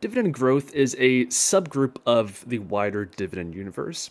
Dividend growth is a subgroup of the wider dividend universe.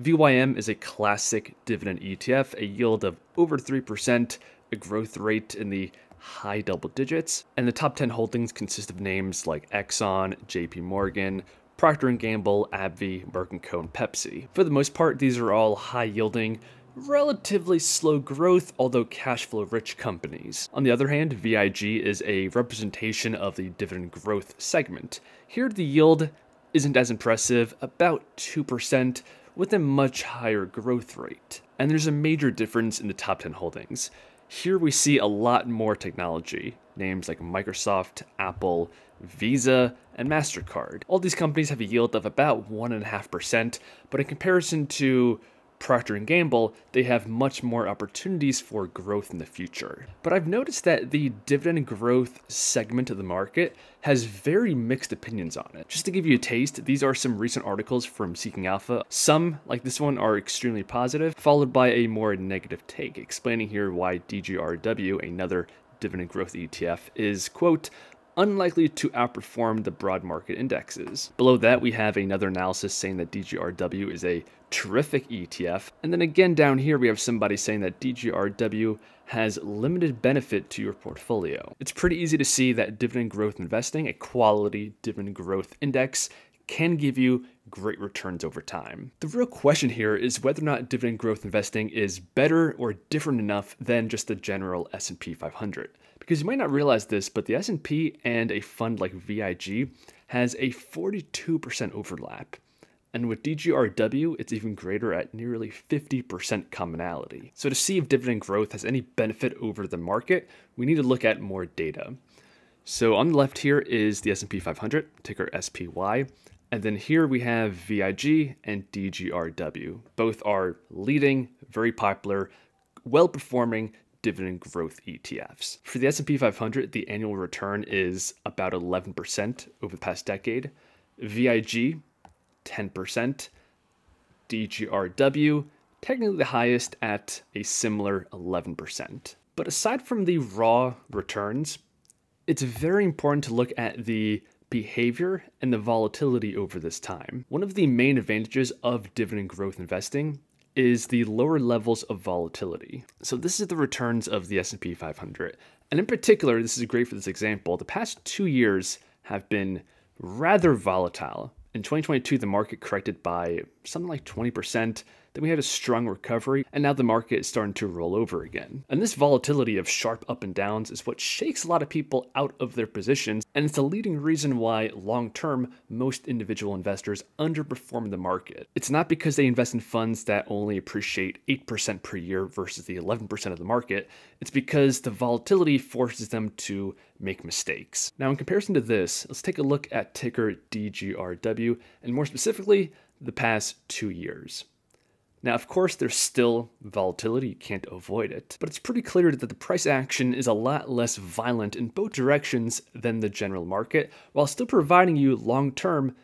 VYM is a classic dividend ETF, a yield of over 3%, a growth rate in the high double digits, and the top 10 holdings consist of names like Exxon, JP Morgan, Procter & Gamble, AbbVie, Merck & Co, and Pepsi. For the most part, these are all high yielding, relatively slow growth, although cash flow rich companies. On the other hand, VIG is a representation of the dividend growth segment. Here, the yield isn't as impressive, about 2%, with a much higher growth rate. And there's a major difference in the top 10 holdings. Here we see a lot more technology, names like Microsoft, Apple, Visa, and MasterCard. All these companies have a yield of about 1.5%, but in comparison to Procter & Gamble, they have much more opportunities for growth in the future. But I've noticed that the dividend growth segment of the market has very mixed opinions on it. Just to give you a taste, these are some recent articles from Seeking Alpha. Some, like this one, are extremely positive, followed by a more negative take, explaining here why DGRW, another dividend growth ETF, is, quote, unlikely to outperform the broad market indexes. Below that, we have another analysis saying that DGRW is a terrific ETF. And then again down here, we have somebody saying that DGRW has limited benefit to your portfolio. It's pretty easy to see that dividend growth investing, a quality dividend growth index, can give you great returns over time. The real question here is whether or not dividend growth investing is better or different enough than just the general S&P 500 because you might not realize this, but the S&P and a fund like VIG has a 42% overlap. And with DGRW, it's even greater at nearly 50% commonality. So to see if dividend growth has any benefit over the market, we need to look at more data. So on the left here is the S&P 500, ticker SPY, and then here we have VIG and DGRW. Both are leading, very popular, well performing dividend growth ETFs. For the S&P 500, the annual return is about 11% over the past decade. VIG, 10%. DGRW, technically the highest at a similar 11%. But aside from the raw returns, it's very important to look at the behavior and the volatility over this time. One of the main advantages of dividend growth investing is the lower levels of volatility. So this is the returns of the S&P 500. And in particular, this is great for this example. The past 2 years have been rather volatile. In 2022, the market corrected by something like 20%. Then we had a strong recovery, and now the market is starting to roll over again. And this volatility of sharp up and downs is what shakes a lot of people out of their positions, and it's the leading reason why long term most individual investors underperform the market. It's not because they invest in funds that only appreciate 8% per year versus the 11% of the market, it's because the volatility forces them to make mistakes. Now, in comparison to this, let's take a look at ticker DGRW, and more specifically, the past two years. Now, of course, there's still volatility, you can't avoid it, but it's pretty clear that the price action is a lot less violent in both directions than the general market, while still providing you long term,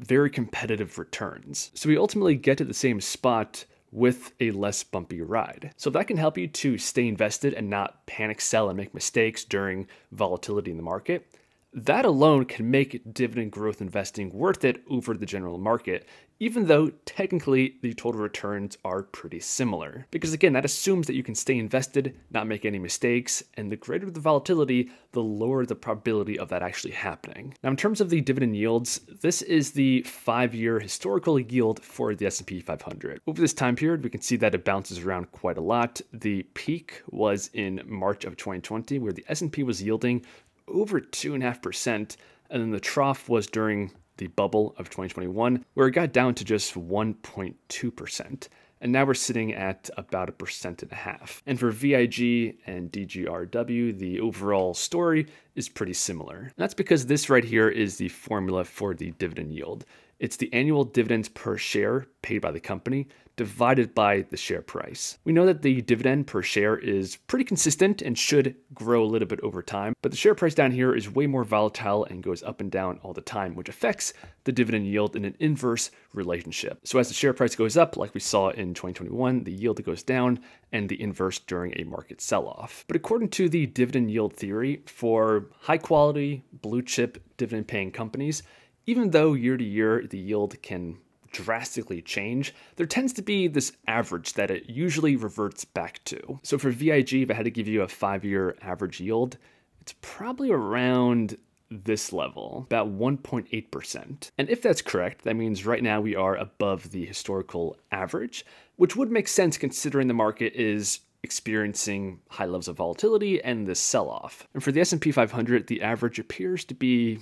very competitive returns. So we ultimately get to the same spot with a less bumpy ride. So if that can help you to stay invested and not panic sell and make mistakes during volatility in the market, that alone can make dividend growth investing worth it over the general market, even though technically the total returns are pretty similar. Because again, that assumes that you can stay invested, not make any mistakes, and the greater the volatility, the lower the probability of that actually happening. Now, in terms of the dividend yields, this is the five-year historical yield for the S&P 500. Over this time period, we can see that it bounces around quite a lot. The peak was in March of 2020, where the S&P was yielding over 2.5%. And then the trough was during the bubble of 2021, where it got down to just 1.2%. And now we're sitting at about a percent and a half. And for VIG and DGRW, the overall story is pretty similar. And that's because this right here is the formula for the dividend yield. It's the annual dividends per share paid by the company divided by the share price. We know that the dividend per share is pretty consistent and should grow a little bit over time, but the share price down here is way more volatile and goes up and down all the time, which affects the dividend yield in an inverse relationship. So as the share price goes up, like we saw in 2021, the yield goes down and the inverse during a market sell-off. But according to the dividend yield theory, for high quality blue chip dividend paying companies, even though year to year the yield can drastically change, there tends to be this average that it usually reverts back to. So for VIG, if I had to give you a five year average yield, it's probably around this level, about 1.8%. And if that's correct, that means right now we are above the historical average, which would make sense considering the market is experiencing high levels of volatility and this sell-off. And for the S&P 500, the average appears to be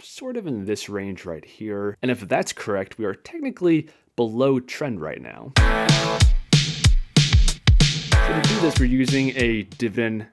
sort of in this range right here. And if that's correct, we are technically below trend right now. So to do this, we're using a dividend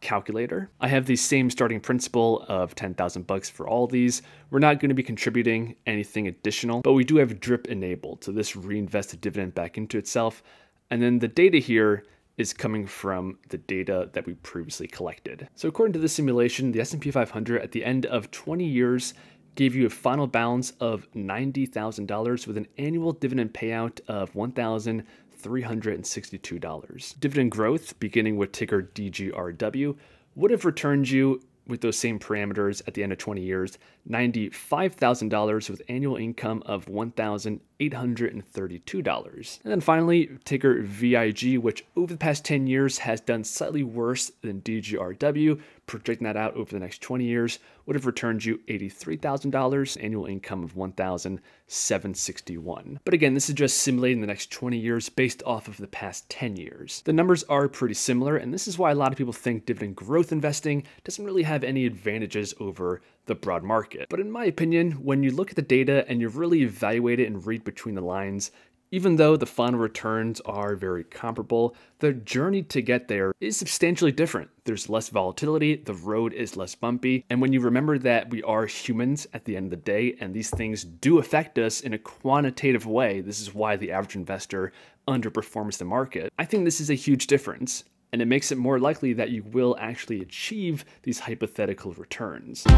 calculator. I have the same starting principle of 10,000 bucks for all these. We're not going to be contributing anything additional, but we do have drip enabled. So this reinvests the dividend back into itself. And then the data here is coming from the data that we previously collected. So according to this simulation, the S&P 500 at the end of 20 years gave you a final balance of $90,000 with an annual dividend payout of 1362 dollars dollars Dividend growth, beginning with ticker DGRW, would have returned you with those same parameters at the end of 20 years $95,000 with annual income of $1,000. $832. And then finally, ticker VIG, which over the past 10 years has done slightly worse than DGRW. Projecting that out over the next 20 years would have returned you $83,000, annual income of $1,761. But again, this is just simulating the next 20 years based off of the past 10 years. The numbers are pretty similar, and this is why a lot of people think dividend growth investing doesn't really have any advantages over the broad market. But in my opinion, when you look at the data and you really evaluate it and read between the lines, even though the final returns are very comparable, the journey to get there is substantially different. There's less volatility, the road is less bumpy, and when you remember that we are humans at the end of the day and these things do affect us in a quantitative way, this is why the average investor underperforms the market. I think this is a huge difference and it makes it more likely that you will actually achieve these hypothetical returns. If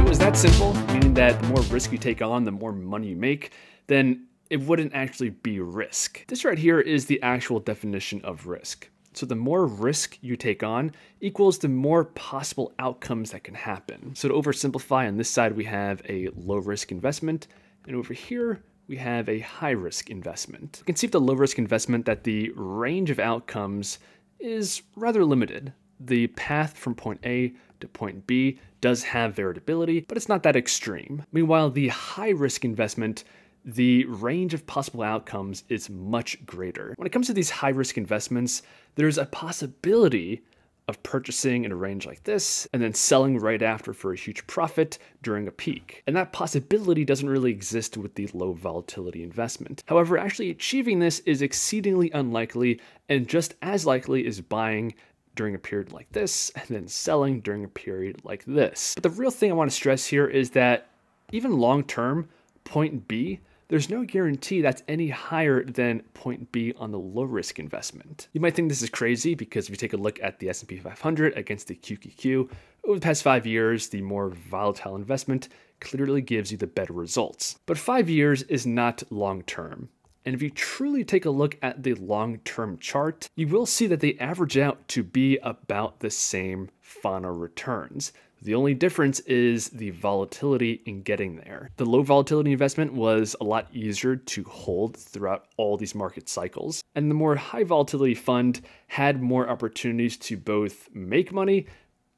it was that simple, meaning that the more risk you take on, the more money you make, then it wouldn't actually be risk. This right here is the actual definition of risk. So the more risk you take on equals the more possible outcomes that can happen. So to oversimplify, on this side we have a low risk investment, and over here we have a high risk investment. We can see with the low risk investment that the range of outcomes is rather limited. The path from point A to point B does have variability, but it's not that extreme. Meanwhile, the high risk investment the range of possible outcomes is much greater. When it comes to these high risk investments, there's a possibility of purchasing in a range like this and then selling right after for a huge profit during a peak. And that possibility doesn't really exist with the low volatility investment. However, actually achieving this is exceedingly unlikely and just as likely is buying during a period like this and then selling during a period like this. But the real thing I want to stress here is that even long term, point B there's no guarantee that's any higher than point B on the low risk investment. You might think this is crazy because if you take a look at the S&P 500 against the QQQ, over the past 5 years, the more volatile investment clearly gives you the better results. But 5 years is not long term. And if you truly take a look at the long term chart, you will see that they average out to be about the same fauna returns. The only difference is the volatility in getting there. The low volatility investment was a lot easier to hold throughout all these market cycles, and the more high volatility fund had more opportunities to both make money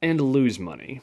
and lose money.